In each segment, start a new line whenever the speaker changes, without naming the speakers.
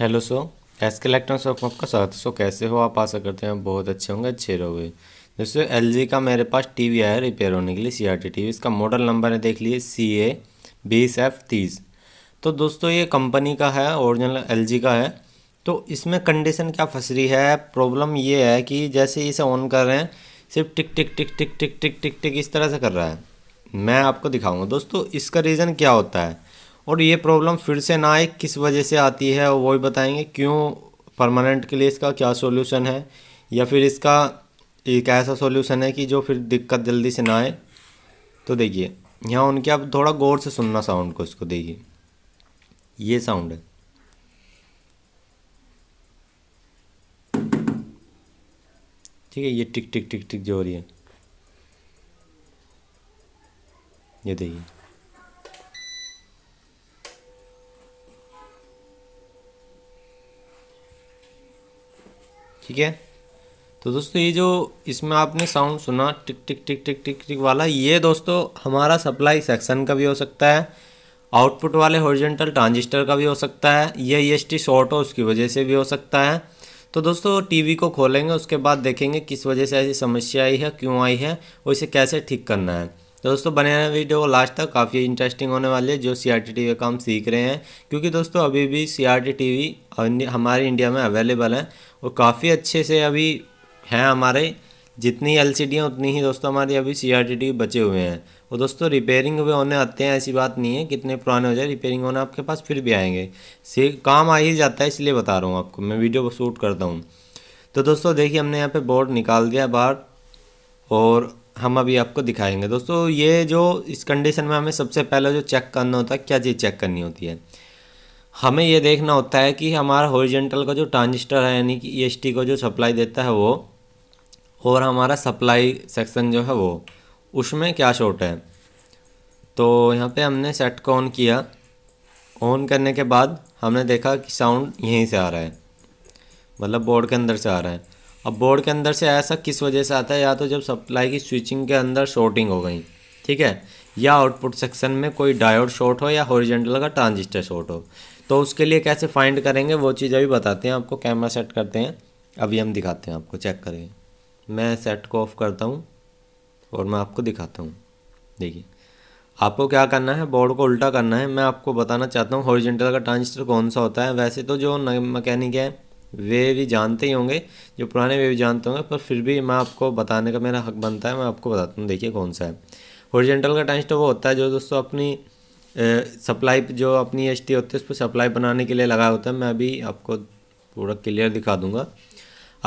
hello so S K electronics में आपका स्वागत है सो कैसे हो आप आशा करते हैं बहुत अच्छे होंगे अच्छे रहोगे दोस्तों एल का मेरे पास टीवी आया है रिपेयर होने के लिए सी आर टी वी इसका मॉडल नंबर है देख लिए सी ए बीस एफ तीस तो दोस्तों ये कंपनी का है ओरिजिनल एल का है तो इसमें कंडीशन क्या फंस रही है प्रॉब्लम ये है कि जैसे इसे ऑन कर रहे हैं सिर्फ टिक टिक टिक टिक टिक टिक टिक टिक इस तरह से कर रहा है मैं आपको दिखाऊंगा दोस्तों इसका रीज़न क्या होता है और ये प्रॉब्लम फिर से ना आए किस वजह से आती है वो भी बताएंगे क्यों परमानेंट के लिए इसका क्या सोल्यूशन है या फिर इसका एक ऐसा सॉल्यूशन है कि जो फिर दिक्कत जल्दी से ना आए तो देखिए यहाँ उनके आप थोड़ा गौर से सुनना साउंड को इसको देखिए ये साउंड है ठीक है ये टिक टिक टिक टिक जो हो रही है ये देखिए ठीक है तो दोस्तों ये जो इसमें आपने साउंड सुना टिक टिक टिक टिक टिक टिक वाला ये दोस्तों हमारा सप्लाई सेक्शन का भी हो सकता है आउटपुट वाले हॉरिजेंटल ट्रांजिस्टर का भी हो सकता है ये ई एस टी शॉर्ट हो उसकी वजह से भी हो सकता है तो दोस्तों टीवी को खोलेंगे उसके बाद देखेंगे किस वजह से ऐसी समस्या आई है क्यों आई है और इसे कैसे ठीक करना है तो दोस्तों बने रहना वीडियो लास्ट तक काफ़ी इंटरेस्टिंग होने वाली है जो सी आर टी टी काम सीख रहे हैं क्योंकि दोस्तों अभी भी C R T T V हमारे इंडिया में अवेलेबल है और काफ़ी अच्छे से अभी हैं हमारे जितनी एल सी उतनी ही दोस्तों हमारे अभी सी आर टी बचे हुए हैं और दोस्तों रिपेयरिंग हुए होने आते हैं ऐसी बात नहीं है कितने पुराने हो जाए रिपेयरिंग होने आपके पास फिर भी आएंगे से काम आ ही जाता है इसलिए बता रहा हूँ आपको मैं वीडियो शूट करता हूँ तो दोस्तों देखिए हमने यहाँ पे बोर्ड निकाल दिया बाहर और हम अभी आपको दिखाएंगे दोस्तों ये जो इस कंडीशन में हमें सबसे पहले जो चेक करना होता है क्या चीज़ चेक करनी होती है हमें यह देखना होता है कि हमारा हॉरिजेंटल का जो ट्रांजिस्टर है यानी कि ई e को जो सप्लाई देता है वो और हमारा सप्लाई सेक्शन जो है वो उसमें क्या शॉर्ट है तो यहाँ पे हमने सेट को ऑन किया ऑन करने के बाद हमने देखा कि साउंड यहीं से आ रहा है मतलब बोर्ड के अंदर से आ रहा है अब बोर्ड के अंदर से ऐसा किस वजह से आता है या तो जब सप्लाई की स्विचिंग के अंदर शॉर्टिंग हो गई ठीक है या आउटपुट सेक्शन में कोई डायोड शॉर्ट हो या हॉरिजेंटल का ट्रांजिस्टर शॉर्ट हो तो उसके लिए कैसे फाइंड करेंगे वो चीज़ अभी बताते हैं आपको कैमरा सेट करते हैं अभी हम दिखाते हैं आपको चेक करेंगे मैं सेट को ऑफ़ करता हूँ और मैं आपको दिखाता हूँ देखिए आपको क्या करना है बोर्ड को उल्टा करना है मैं आपको बताना चाहता हूँ हॉरिजेंटल का ट्रांजिस्टर कौन सा होता है वैसे तो जो मकैनिक है वे भी जानते ही होंगे जो पुराने वे भी जानते होंगे पर फिर भी मैं आपको बताने का मेरा हक बनता है मैं आपको बताता हूँ देखिए कौन सा है हॉरिजेंटल का ट्रांजिस्टर वो होता है जो दोस्तों अपनी सप्लाई जो अपनी एच टी होती है उस पर सप्लाई बनाने के लिए लगाया होता है मैं अभी आपको पूरा क्लियर दिखा दूंगा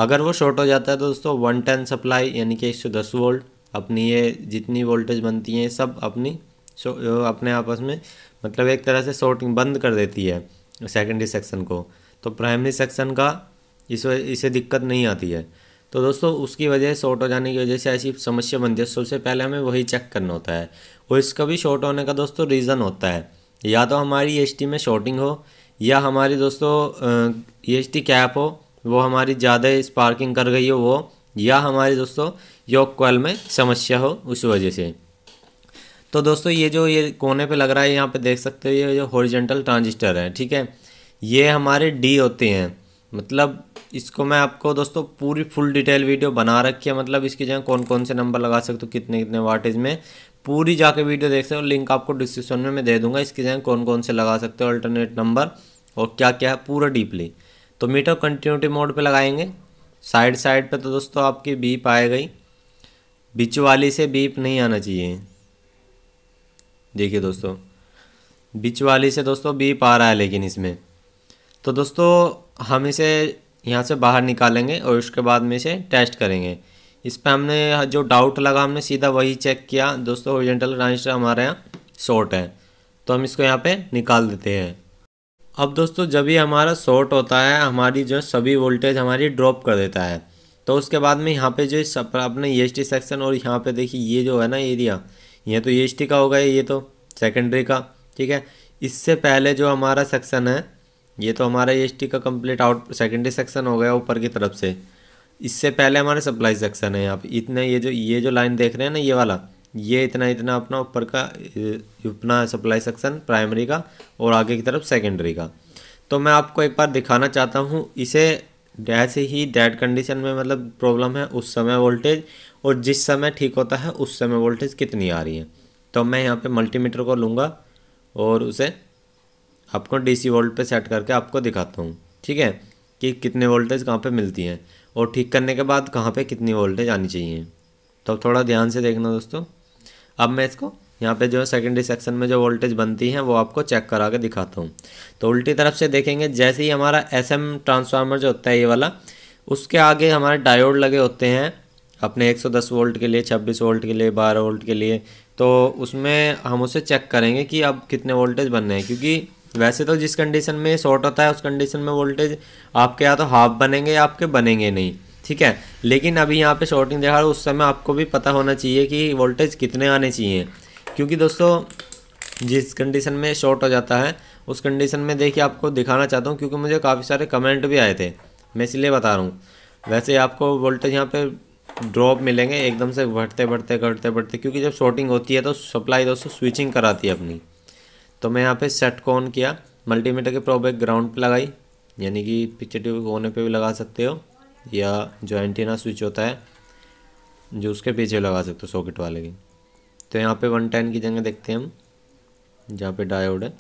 अगर वो शॉर्ट हो जाता है तो दोस्तों वन टेन सप्लाई यानी कि एक सौ दस वोल्ट अपनी ये जितनी वोल्टेज बनती है सब अपनी अपने आपस में मतलब एक तरह से शॉर्टिंग बंद कर देती है सेकेंडरी सेक्शन को तो प्राइमरी सेक्शन का इस इसे दिक्कत नहीं आती है तो दोस्तों उसकी वजह से शॉर्ट हो जाने की वजह से ऐसी समस्या बनती है सबसे पहले हमें वही चेक करना होता है और इसका भी शॉर्ट होने का दोस्तों रीज़न होता है या तो हमारी एस e में शॉर्टिंग हो या हमारी दोस्तों एस e कैप हो वो हमारी ज़्यादा स्पार्किंग कर गई हो वो या हमारी दोस्तों योग कॉल में समस्या हो उस वजह से तो दोस्तों ये जो ये कोने पे लग रहा है यहाँ पे देख सकते हो ये जो हॉरिजेंटल ट्रांजिस्टर है ठीक है ये हमारे डी होते हैं मतलब इसको मैं आपको दोस्तों पूरी फुल डिटेल वीडियो बना रखी है मतलब इसकी जगह कौन कौन से नंबर लगा सकते हो कितने कितने वाटेज में पूरी जाके वीडियो देख सकते हो लिंक आपको डिस्क्रिप्शन में मैं दे दूंगा इसकी जगह कौन कौन से लगा सकते हो अल्टरनेट नंबर और क्या क्या है पूरा डीपली तो मीटर कंटिन्यूटी मोड पर लगाएंगे साइड साइड पर तो दोस्तों आपकी बीप आए गई बिच वाली से बीप नहीं आना चाहिए देखिए दोस्तों बिच वाली से दोस्तों बीप आ रहा है लेकिन इसमें तो दोस्तों हम इसे यहाँ से बाहर निकालेंगे और उसके बाद में इसे टेस्ट करेंगे इस पर हमने जो डाउट लगा हमने सीधा वही चेक किया दोस्तों ओरिजेंटल रजिस्टर हमारे यहाँ शॉर्ट है तो हम इसको यहाँ पे निकाल देते हैं अब दोस्तों जब ये हमारा शॉर्ट होता है हमारी जो सभी वोल्टेज हमारी ड्रॉप कर देता है तो उसके बाद में यहाँ पे जो अपने ई एस सेक्शन और यहाँ पे देखिए ये जो है ना एरिया ये तो ई e का होगा ये तो सेकेंडरी का ठीक है इससे पहले जो हमारा सेक्शन है ये तो हमारा ई e का कंप्लीट आउट सेकेंडरी सेक्शन हो गया ऊपर की तरफ से इससे पहले हमारे सप्लाई सेक्शन है आप इतना ये जो ये जो लाइन देख रहे हैं ना ये वाला ये इतना इतना अपना ऊपर का अपना सप्लाई सेक्शन प्राइमरी का और आगे की तरफ सेकेंडरी का तो मैं आपको एक बार दिखाना चाहता हूँ इसे जैसे ही डेड कंडीशन में मतलब प्रॉब्लम है उस समय वोल्टेज और जिस समय ठीक होता है उस समय वोल्टेज कितनी आ रही है तो मैं यहाँ पे मल्टीमीटर को लूँगा और उसे आपको डीसी वोल्ट पे सेट करके आपको दिखाता हूँ ठीक है कि कितने वोल्टेज कहाँ पे मिलती हैं और ठीक करने के बाद कहाँ पे कितनी वोल्टेज आनी चाहिए तो थोड़ा ध्यान से देखना दोस्तों अब मैं इसको यहाँ पे जो है सेकेंडरी सेक्शन में जो वोल्टेज बनती हैं वो आपको चेक करा के दिखाता हूँ तो उल्टी तरफ से देखेंगे जैसे ही हमारा एस ट्रांसफार्मर जो होता है ये वाला उसके आगे हमारे डायोड लगे होते हैं अपने 110 वोल्ट के लिए 26 वोल्ट के लिए 12 वोल्ट के लिए तो उसमें हम उसे चेक करेंगे कि अब कितने वोल्टेज बन रहे हैं क्योंकि वैसे तो जिस कंडीशन में शॉर्ट होता है उस कंडीशन में वोल्टेज आपके या तो हाफ बनेंगे या आपके बनेंगे नहीं ठीक है लेकिन अभी यहाँ पे शॉर्टिंग दिखा रहा उस समय आपको भी पता होना चाहिए कि वोल्टेज कितने आने चाहिए क्योंकि दोस्तों जिस कंडीशन में शॉर्ट हो जाता है उस कंडीशन में देखिए आपको दिखाना चाहता हूँ क्योंकि मुझे काफ़ी सारे कमेंट भी आए थे मैं इसलिए बता रहा हूँ वैसे आपको वोल्टेज यहाँ पर ड्रॉप मिलेंगे एकदम से बढ़ते बढ़ते बढ़ते बढ़ते क्योंकि जब शॉर्टिंग होती है तो सप्लाई दोस्तों स्विचिंग कराती है अपनी तो मैं यहाँ पे सेट को ऑन किया मल्टीमीटर के प्रॉब एक ग्राउंड पे लगाई यानी कि पिक्चर ट्यूब कोने पे भी लगा सकते हो या जो एंटीना स्विच होता है जो उसके पीछे लगा सकते हो सॉकेट वाले की तो यहाँ पे वन टेन की जगह देखते हैं हम जहाँ पे डायोड है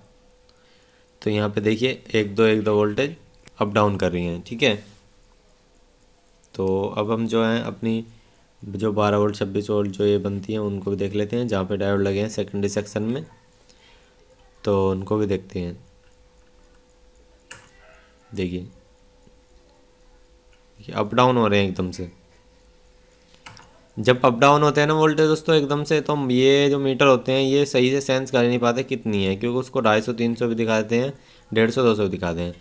तो यहाँ पे देखिए एक दो एक दो वोल्टेज अप डाउन कर रही हैं ठीक है तो अब हम जो हैं अपनी जो बारह वोल्ट छब्बीस वोल्ट जो ये बनती हैं उनको भी देख लेते हैं जहाँ पे डायोड लगे हैं सेकेंडरी सेक्शन में तो उनको भी देखते हैं देखिए अप डाउन हो रहे हैं एकदम से जब अप डाउन होते हैं ना वोल्टेज दोस्तों एकदम से तो ये जो मीटर होते हैं ये सही से सेंस कर नहीं पाते कितनी है क्योंकि उसको ढाई सौ तीन सौ भी दिखा देते हैं डेढ़ सौ दो सौ दिखा दें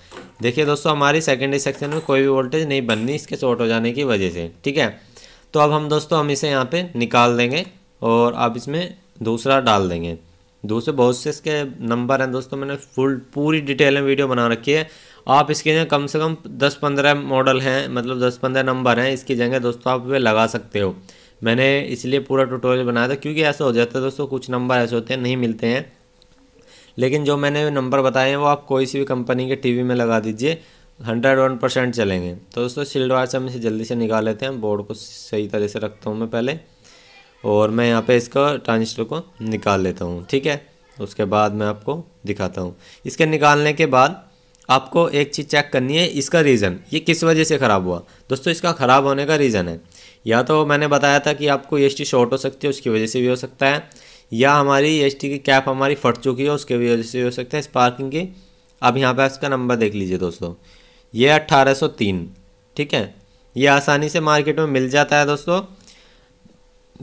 देखिए दोस्तों हमारी सेकेंडरी सेक्शन में कोई भी वोल्टेज नहीं बननी इसके शॉर्ट हो जाने की वजह से ठीक है तो अब हम दोस्तों हम इसे यहाँ पर निकाल देंगे और आप इसमें दूसरा डाल देंगे दोस्तों बहुत से इसके नंबर हैं दोस्तों मैंने फुल पूरी डिटेल में वीडियो बना रखी है आप इसके जगह कम से कम दस पंद्रह मॉडल हैं मतलब दस पंद्रह नंबर हैं इसकी जगह दोस्तों आप वे लगा सकते हो मैंने इसलिए पूरा ट्यूटोरियल बनाया था क्योंकि ऐसा हो जाता है दोस्तों कुछ नंबर ऐसे होते हैं नहीं मिलते हैं लेकिन जो मैंने नंबर बताए हैं वो आप कोई सी भी कंपनी के टी में लगा दीजिए हंड्रेड वन परसेंट चलेंगे तो दोस्तों शिल्ड वायर से हम इसे जल्दी से निकाल लेते हैं बोर्ड को सही तरह से रखता हूँ मैं पहले और मैं यहाँ पे इसका ट्रांजिस्टर को निकाल लेता हूँ ठीक है उसके बाद मैं आपको दिखाता हूँ इसके निकालने के बाद आपको एक चीज़ चेक करनी है इसका रीज़न ये किस वजह से ख़राब हुआ दोस्तों इसका ख़राब होने का रीज़न है या तो मैंने बताया था कि आपको ये e शॉर्ट हो सकती है उसकी वजह से भी हो सकता है या हमारी ई e की कैप हमारी फट चुकी है उसके वजह से भी हो सकता है स्पार्किंग की अब यहाँ पर इसका नंबर देख लीजिए दोस्तों ये अट्ठारह ठीक है ये आसानी से मार्केट में मिल जाता है दोस्तों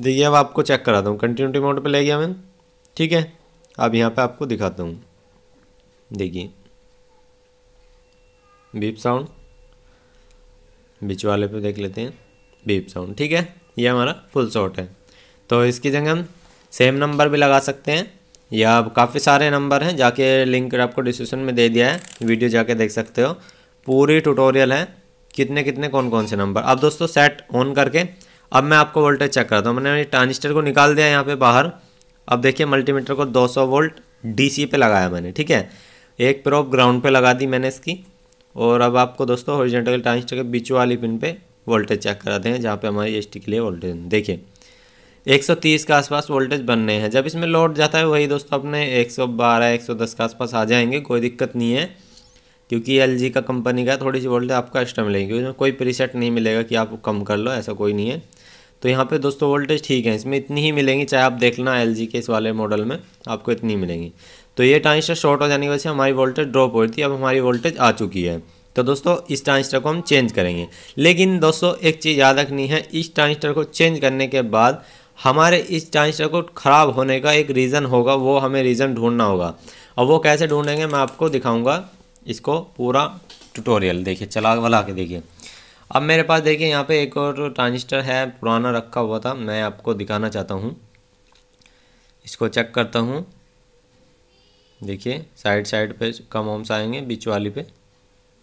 देखिए अब आपको चेक कराता हूँ कंटिन्यूटी अमाउंट पे ले गया मैं ठीक है अब यहाँ पे आपको दिखाता हूँ देखिए बीप साउंड बीच वाले पे देख लेते हैं बीप साउंड ठीक है ये हमारा फुल शॉट है तो इसकी जगह हम सेम नंबर भी लगा सकते हैं या अब काफ़ी सारे नंबर हैं जाके लिंक आपको डिस्क्रिप्शन में दे दिया है वीडियो जाके देख सकते हो पूरी ट्यूटोरियल है कितने कितने कौन कौन से नंबर अब दोस्तों सेट ऑन करके अब मैं आपको वोल्टेज चेक करता हूँ मैंने ट्रांजिस्टर को निकाल दिया यहाँ पे बाहर अब देखिए मल्टीमीटर को 200 वोल्ट डीसी पे लगाया मैंने ठीक है एक प्रोप ग्राउंड पे लगा दी मैंने इसकी और अब आपको दोस्तों हॉरिजेंटल ट्रांजिस्टर के बीच वाली पिन पे वोल्टेज चेक कराते हैं जहाँ पे हमारी एस के लिए वोल्टेज देखिए 130 के आसपास वोल्टेज बनने हैं जब इसमें लोड जाता है वही दोस्तों अपने एक सौ के आसपास आ जाएंगे कोई दिक्कत नहीं है क्योंकि एल का कंपनी का थोड़ी सी वोल्टेज आपका एक्स्ट्रा मिलेगी उसमें कोई प्रीसेट नहीं मिलेगा कि आप कम कर लो ऐसा कोई नहीं है तो यहाँ पे दोस्तों वोल्टेज ठीक है इसमें इतनी ही मिलेंगी चाहे आप देख लेना एल के इस वाले मॉडल में आपको इतनी मिलेंगी तो ये ट्रांजिस्टर शॉर्ट हो जाने की वजह से हमारी वोल्टेज ड्रॉप हो रही थी अब हमारी वोल्टेज आ चुकी है तो दोस्तों इस ट्रांजिस्टर को हम चेंज करेंगे लेकिन दोस्तों एक चीज़ याद रखनी है इस ट्रांजिस्टर को चेंज करने के बाद हमारे इस ट्रांजिस्टर को ख़राब होने का एक रीज़न होगा वो हमें रीज़न ढूंढना होगा और वो कैसे ढूंढेंगे मैं आपको दिखाऊंगा इसको पूरा ट्यूटोरियल देखिए चला वाला के देखिए अब मेरे पास देखिए यहाँ पे एक और ट्रांजिस्टर है पुराना रखा हुआ था मैं आपको दिखाना चाहता हूँ इसको चेक करता हूँ देखिए साइड साइड पे कम ओम्स आएंगे बीच वाली पे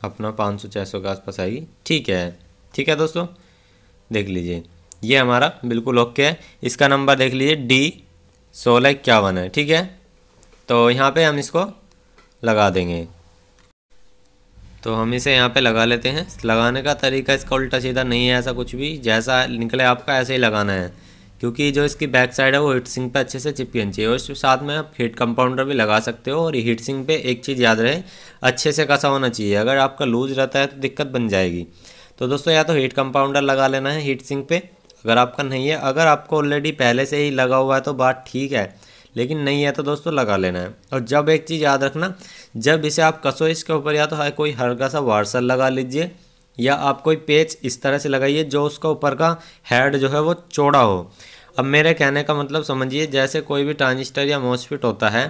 अपना पाँच सौ छः सौ के आसपास आएगी ठीक है ठीक है दोस्तों देख लीजिए ये हमारा बिल्कुल ओके है इसका नंबर देख लीजिए डी सोलह इक्यावन है ठीक है तो यहाँ पे हम इसको लगा देंगे तो हम इसे यहाँ पे लगा लेते हैं लगाने का तरीका इसका उल्टा सीधा नहीं है ऐसा कुछ भी जैसा निकले आपका ऐसे ही लगाना है क्योंकि जो इसकी बैक साइड है वो हीट सिंह पे अच्छे से होनी चाहिए और उसके साथ में आप हीट कंपाउंडर भी लगा सकते हो और हीट सिंह पे एक चीज़ याद रहे अच्छे से कसा होना चाहिए अगर आपका लूज रहता है तो दिक्कत बन जाएगी तो दोस्तों या तो हीट कंपाउंडर लगा लेना है हीट सिंह पे अगर आपका नहीं है अगर आपको ऑलरेडी पहले से ही लगा हुआ है तो बात ठीक है लेकिन नहीं है तो दोस्तों लगा लेना है और जब एक चीज़ याद रखना जब इसे आप कसो इसके ऊपर या तो है कोई हल्का सा वार्सल लगा लीजिए या आप कोई पेच इस तरह से लगाइए जो उसका ऊपर का हेड जो है वो चौड़ा हो अब मेरे कहने का मतलब समझिए जैसे कोई भी ट्रांजिस्टर या मोसफिट होता है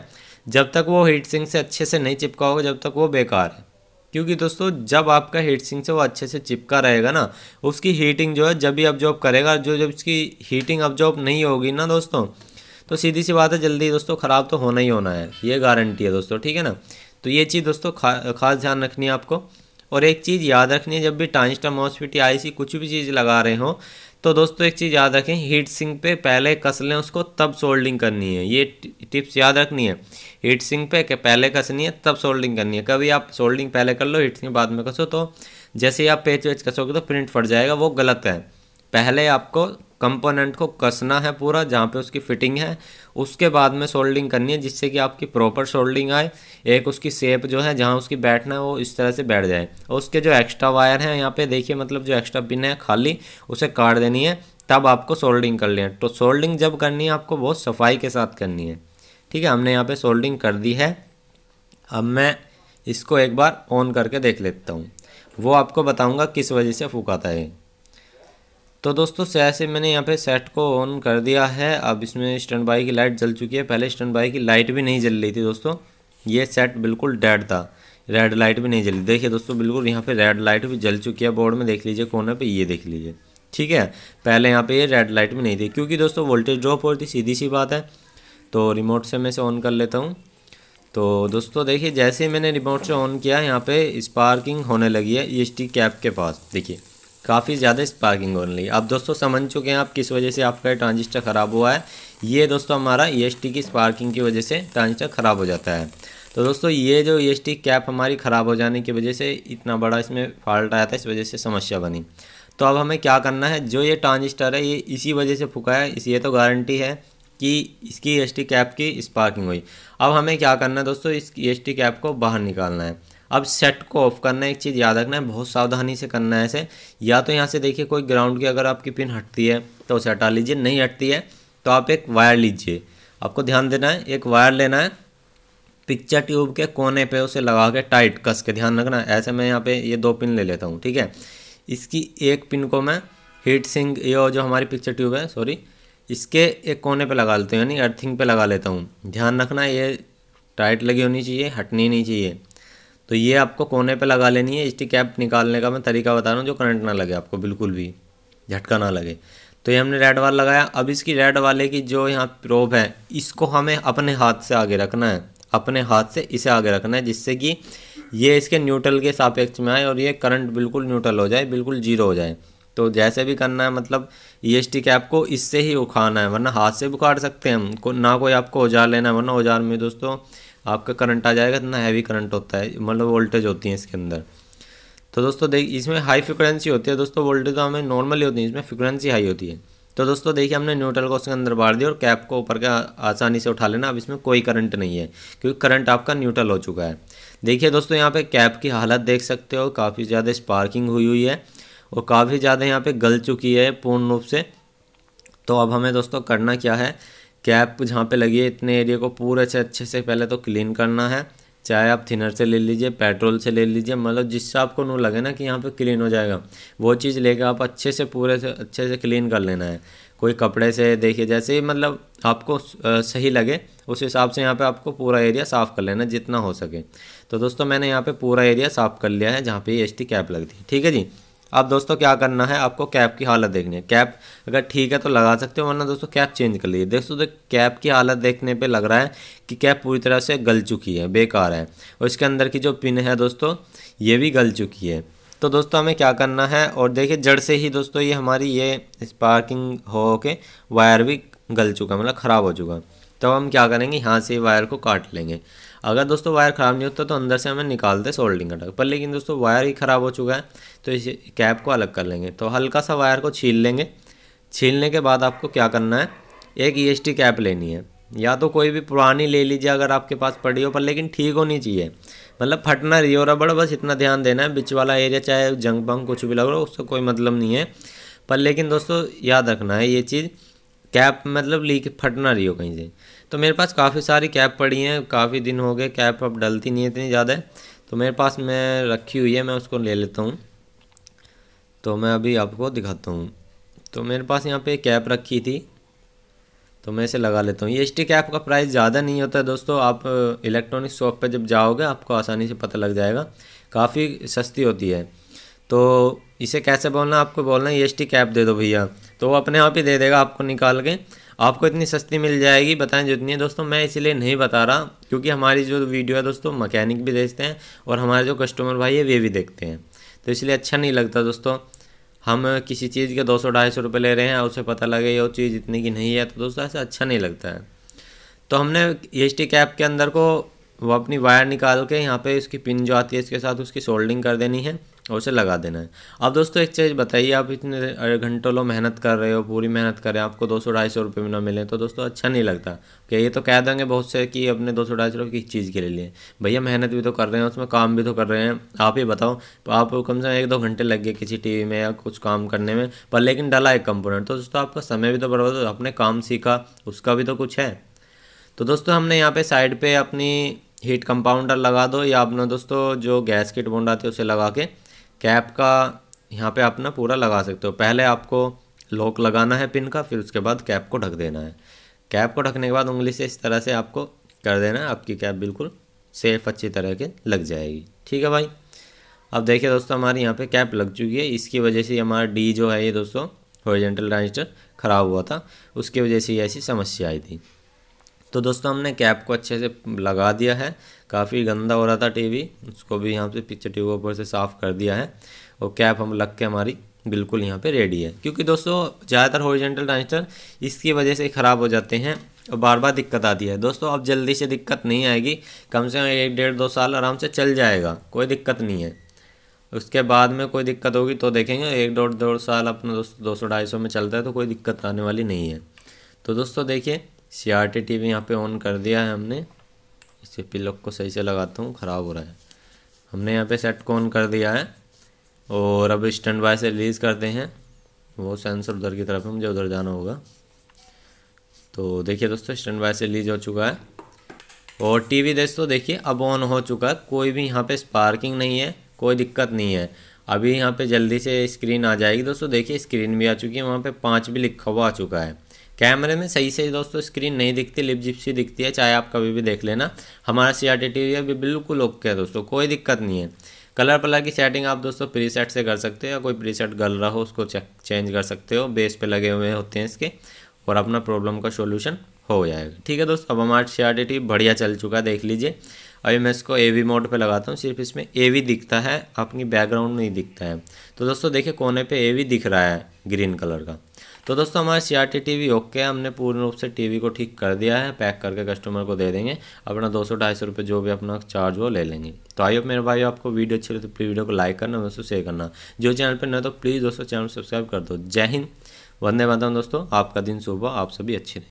जब तक वो हीट सिंक से अच्छे से नहीं चिपका होगा जब तक वो बेकार है क्योंकि दोस्तों जब आपका हीट सिंक से वो अच्छे से चिपका रहेगा ना उसकी हीटिंग जो है जब भी ऑब्जॉर्व करेगा जो जब उसकी हीटिंग ऑब्जॉर्ब नहीं होगी ना दोस्तों तो सीधी सी बात है जल्दी दोस्तों ख़राब तो होना ही होना है ये गारंटी है दोस्तों ठीक है ना तो ये चीज़ दोस्तों खा खास ध्यान रखनी है आपको और एक चीज़ याद रखनी है जब भी ट्रांजिस्टर मॉसफिट आई सी कुछ भी चीज़ लगा रहे हो तो दोस्तों एक चीज़ याद रखें हीट सिंक पे पहले कस लें उसको तब सोल्डिंग करनी है ये टिप्स याद रखनी है हीट सिंक पे पहले कसनी है तब सोल्डिंग करनी है कभी आप सोल्डिंग पहले कर लो हीट सिंक बाद में कसो तो जैसे ही आप पेच वेच कसोगे तो प्रिंट फट जाएगा वो गलत है पहले आपको कंपोनेंट को कसना है पूरा जहाँ पे उसकी फिटिंग है उसके बाद में सोल्डिंग करनी है जिससे कि आपकी प्रॉपर सोल्डिंग आए एक उसकी शेप जो है जहाँ उसकी बैठना है वो इस तरह से बैठ जाए और उसके जो एक्स्ट्रा वायर हैं यहाँ पे देखिए मतलब जो एक्स्ट्रा पिन है खाली उसे काट देनी है तब आपको सोल्डिंग कर लें तो सोल्डिंग जब करनी है आपको बहुत सफाई के साथ करनी है ठीक है हमने यहाँ पर सोल्डिंग कर दी है अब मैं इसको एक बार ऑन करके देख लेता हूँ वो आपको बताऊँगा किस वजह से फूकाता है तो दोस्तों से मैंने यहाँ पे सेट को ऑन कर दिया है अब इसमें स्टैंड बाई की लाइट जल चुकी है पहले स्टैंड बाई की लाइट भी नहीं जल रही थी दोस्तों ये सेट बिल्कुल डेड था रेड लाइट भी नहीं जली देखिए दोस्तों बिल्कुल यहाँ पे रेड लाइट भी जल चुकी है बोर्ड में देख लीजिए कोने पे ये देख लीजिए ठीक है पहले यहाँ पे ये रेड लाइट भी नहीं थी क्योंकि दोस्तों वोल्टेज ड्रॉप हो रही थी सीधी सी बात है तो रिमोट से मैं इसे ऑन कर लेता हूँ तो दोस्तों देखिए जैसे ही मैंने रिमोट से ऑन किया यहाँ पर स्पार्किंग होने लगी है ई e कैप के पास देखिए काफ़ी ज़्यादा स्पार्किंग होने लगी अब दोस्तों समझ चुके हैं आप किस वजह से आपका ट्रांजिस्टर ख़राब हुआ है ये दोस्तों हमारा ई e की स्पार्किंग की वजह से ट्रांजिस्टर ख़राब हो जाता है तो दोस्तों ये जो ई e कैप हमारी ख़राब हो जाने की वजह से इतना बड़ा इसमें फॉल्ट आया था इस वजह से समस्या बनी तो अब हमें क्या करना है जो ये ट्रांजिस्टर है ये इसी वजह से फूका है इस ये तो गारंटी है कि इसकी ई e कैप की स्पार्किंग हुई अब हमें क्या करना है दोस्तों इस ई कैप को बाहर निकालना है अब सेट को ऑफ करना है एक चीज़ याद रखना है बहुत सावधानी से करना है ऐसे या तो यहाँ से देखिए कोई ग्राउंड की अगर आपकी पिन हटती है तो उसे हटा लीजिए नहीं हटती है तो आप एक वायर लीजिए आपको ध्यान देना है एक वायर लेना है पिक्चर ट्यूब के कोने पे उसे लगा के टाइट कस के ध्यान रखना है ऐसे मैं यहाँ पे ये दो पिन ले लेता हूँ ठीक है इसकी एक पिन को मैं हीट सिंक ये जो हमारी पिक्चर ट्यूब है सॉरी इसके एक कोने पे लगा लेता हूँ यानी अर्थिंग पे लगा लेता हूँ ध्यान रखना ये टाइट लगी होनी चाहिए हटनी नहीं चाहिए तो ये आपको कोने पे लगा लेनी है इसकी कैप निकालने का मैं तरीका बता रहा हूँ जो करंट ना लगे आपको बिल्कुल भी झटका ना लगे तो ये हमने रेड वाल लगाया अब इसकी रेड वाले की जो यहाँ प्रोब है इसको हमें अपने हाथ से आगे रखना है अपने हाथ से इसे आगे रखना है जिससे कि ये इसके न्यूट्रल के सापेक्ष में आए और ये करंट बिल्कुल न्यूट्रल हो जाए बिल्कुल जीरो हो जाए तो जैसे भी करना है मतलब ई एस टी कैप को इससे ही उखाना है वरना हाथ से भी उखाड़ सकते हैं हम ना कोई आपको औजार लेना है वरना औजार में दोस्तों आपका करंट आ जाएगा इतना हैवी करंट होता है मतलब वोल्टेज होती है इसके अंदर तो दोस्तों देख इसमें हाई फ्रिक्वेंसी होती है दोस्तों वोल्टेज तो हमें नॉर्मली होती है इसमें फ्रिक्वेंसी हाई होती है तो दोस्तों देखिए हमने न्यूट्रल को उसके अंदर बाढ़ दिया और कैप को ऊपर का आसानी से उठा लेना अब इसमें कोई करंट नहीं है क्योंकि करंट आपका न्यूट्रल हो चुका है देखिए दोस्तों यहाँ पे कैप की हालत देख सकते हो काफ़ी ज़्यादा स्पार्किंग हुई हुई है और काफ़ी ज़्यादा यहाँ पे गल चुकी है पूर्ण रूप से तो अब हमें दोस्तों करना क्या है कैप जहाँ पे लगी है इतने एरिया को पूरे से अच्छे से पहले तो क्लीन करना है चाहे आप थिनर से ले लीजिए पेट्रोल से ले लीजिए मतलब जिससे आपको नो लगे ना कि यहाँ पे क्लीन हो जाएगा वो चीज़ लेके आप अच्छे से पूरे से अच्छे से क्लीन कर लेना है कोई कपड़े से देखिए जैसे मतलब आपको सही लगे उस हिसाब से यहाँ पे आपको पूरा एरिया साफ़ कर लेना जितना हो सके तो दोस्तों मैंने यहाँ पर पूरा एरिया साफ़ कर लिया है जहाँ ये एस कैप लगती है ठीक है जी अब दोस्तों क्या करना है आपको कैप की हालत देखनी है कैप अगर ठीक है तो लगा सकते हो वरना दोस्तों कैप चेंज कर लीजिए दोस्तों तो कैप की हालत देखने पे लग रहा है कि कैप पूरी तरह से गल चुकी है बेकार है और इसके अंदर की जो पिन है दोस्तों ये भी गल चुकी है तो दोस्तों हमें क्या करना है और देखिए जड़ से ही दोस्तों ये हमारी ये स्पार्किंग हो के वायर भी गल चुका मतलब ख़राब हो चुका तब तो हम क्या करेंगे यहाँ से वायर को काट लेंगे अगर दोस्तों वायर ख़राब नहीं होता तो अंदर से हमें निकालते सोल्डिंग अटक पर लेकिन दोस्तों वायर ही ख़राब हो चुका है तो इस कैप को अलग कर लेंगे तो हल्का सा वायर को छील लेंगे छीलने के बाद आपको क्या करना है एक ई e कैप लेनी है या तो कोई भी पुरानी ले लीजिए अगर आपके पास पड़ी हो पर लेकिन ठीक होनी चाहिए मतलब फटना रियो रबड़ बस इतना ध्यान देना है बिच वाला एरिया चाहे जंग बंग कुछ भी लग रहा हो उसका कोई मतलब नहीं है पर लेकिन दोस्तों याद रखना है ये चीज़ कैप मतलब लीक फटना रही हो कहीं से तो मेरे पास काफ़ी सारी कैप पड़ी हैं काफ़ी दिन हो गए कैप अब डलती नहीं है इतनी ज़्यादा तो मेरे पास मैं रखी हुई है मैं उसको ले लेता हूँ तो मैं अभी आपको दिखाता हूँ तो मेरे पास यहाँ पे कैप रखी थी तो मैं इसे लगा लेता हूँ ये स्टिक कैप का प्राइस ज़्यादा नहीं होता है दोस्तों आप इलेक्ट्रॉनिक शॉप पर जब जाओगे आपको आसानी से पता लग जाएगा काफ़ी सस्ती होती है तो इसे कैसे बोलना आपको बोलना है ये स्टिक ऐप दे दो भैया तो वो अपने आप ही दे देगा आपको निकाल के आपको इतनी सस्ती मिल जाएगी बताएं जितनी है दोस्तों मैं इसीलिए नहीं बता रहा क्योंकि हमारी जो वीडियो है दोस्तों मकैनिक भी देखते हैं और हमारे जो कस्टमर भाई है वे भी देखते हैं तो इसलिए अच्छा नहीं लगता दोस्तों हम किसी चीज़ के दो सौ ढाई सौ रुपये ले रहे हैं और उसे पता लगे ये चीज़ इतनी की नहीं है तो दोस्तों ऐसा अच्छा नहीं लगता है तो हमने एच टी कैप के अंदर को वो अपनी वायर निकाल के यहाँ पे इसकी पिन जो आती है इसके साथ उसकी सोल्डिंग कर देनी है और उसे लगा देना है अब दोस्तों एक चीज़ बताइए आप इतने घंटों लो मेहनत कर रहे हो पूरी मेहनत कर रहे हो आपको दो सौ ढाई सौ रुपये में ना मिले तो दोस्तों अच्छा नहीं लगता क्या ये तो कह देंगे बहुत से कि अपने दो सौ ढाई सौ रुपये किस चीज़ के लिए लिए भैया मेहनत भी तो कर रहे हैं उसमें काम भी तो कर रहे हैं आप ही बताओ तो आप कम से कम एक दो घंटे लग गए किसी टी में या कुछ काम करने में पर लेकिन डला एक कंपोनेंट तो दोस्तों आपका समय भी तो बर्बाद आपने काम सीखा उसका भी तो कुछ है तो दोस्तों हमने यहाँ पे साइड पे अपनी हीट कंपाउंडर लगा दो या अपना दोस्तों जो गैस किट बोंड आती है उसे लगा के कैप का यहाँ पे आप ना पूरा लगा सकते हो पहले आपको लॉक लगाना है पिन का फिर उसके बाद कैप को ढक देना है कैप को ढकने के बाद उंगली से इस तरह से आपको कर देना है आपकी कैप बिल्कुल सेफ अच्छी तरह के लग जाएगी ठीक है भाई अब देखिए दोस्तों हमारी यहाँ पे कैप लग चुकी है इसकी वजह से हमारा डी जो है ये दोस्तों हॉरिजेंटल ट्रांजिस्टर ख़राब हुआ था उसकी वजह से ऐसी समस्या आई थी तो दोस्तों हमने कैप को अच्छे से लगा दिया है काफ़ी गंदा हो रहा था टीवी उसको भी यहाँ से पीछे टीवी ऊपर से साफ़ कर दिया है और कैप हम लग के हमारी बिल्कुल यहाँ पे रेडी है क्योंकि दोस्तों ज़्यादातर हॉरिजेंटल ट्रांजिस्टर इसकी वजह से ख़राब हो जाते हैं और बार बार दिक्कत आती है दोस्तों अब जल्दी से दिक्कत नहीं आएगी कम से कम एक डेढ़ दो साल आराम से चल जाएगा कोई दिक्कत नहीं है उसके बाद में कोई दिक्कत होगी तो देखेंगे एक डेढ़ दो साल अपना दो सौ ढाई सौ में चलता है तो कोई दिक्कत आने वाली नहीं है तो दोस्तों देखिए C R T T V यहाँ पर ऑन कर दिया है हमने इसे पिलक को सही से लगाता हूँ ख़राब हो रहा है हमने यहाँ पे सेट को ऑन कर दिया है और अब स्टैंड बाय से रिलीज़ करते हैं वो सेंसर उधर की तरफ है मुझे उधर जाना होगा तो देखिए दोस्तों स्टैंड बाय से रिलीज हो चुका है और टीवी दोस्तों देखिए अब ऑन हो चुका है कोई भी यहाँ पे स्पार्किंग नहीं है कोई दिक्कत नहीं है अभी यहाँ पे जल्दी से स्क्रीन आ जाएगी दोस्तों देखिए स्क्रीन भी आ चुकी है वहाँ पे पाँच भी लिखा हुआ आ चुका है कैमरे में सही से दोस्तों स्क्रीन नहीं दिखती लिप जिप्सी दिखती है चाहे आप कभी भी देख लेना हमारा सी आर टी टी भी बिल्कुल ओके है दोस्तों कोई दिक्कत नहीं है कलर पलर की सेटिंग आप दोस्तों प्री सेट से कर सकते हो या कोई प्री सेट गल रहा हो उसको चेक चेंज कर सकते हो बेस पे लगे हुए होते हैं इसके और अपना प्रॉब्लम का सोल्यूशन हो जाएगा ठीक है दोस्तों अब हमारा सी आर टी टी बढ़िया चल चुका है देख लीजिए अभी मैं इसको ए वी मोड पर लगाता हूँ सिर्फ इसमें ए वी दिखता है अपनी बैकग्राउंड नहीं दिखता है तो दोस्तों देखिए कोने पर ए वी दिख रहा है ग्रीन कलर का तो दोस्तों हमारा सी आर टी ओके है हमने पूर्ण रूप से टीवी को ठीक कर दिया है पैक करके कस्टमर को दे देंगे अपना दो सौ ढाई सौ रुपये जो भी अपना चार्ज वो ले लेंगे तो आई मेरे भाई आपको वीडियो अच्छी लगे तो प्लीज़ वीडियो को लाइक करना दोस्तों शेयर करना जो चैनल पर ना तो प्लीज़ दोस्तों चैनल सब्सक्राइब कर दो जय हिंद वंदे मातरम दोस्तों आपका दिन सुबह आप सभी अच्छे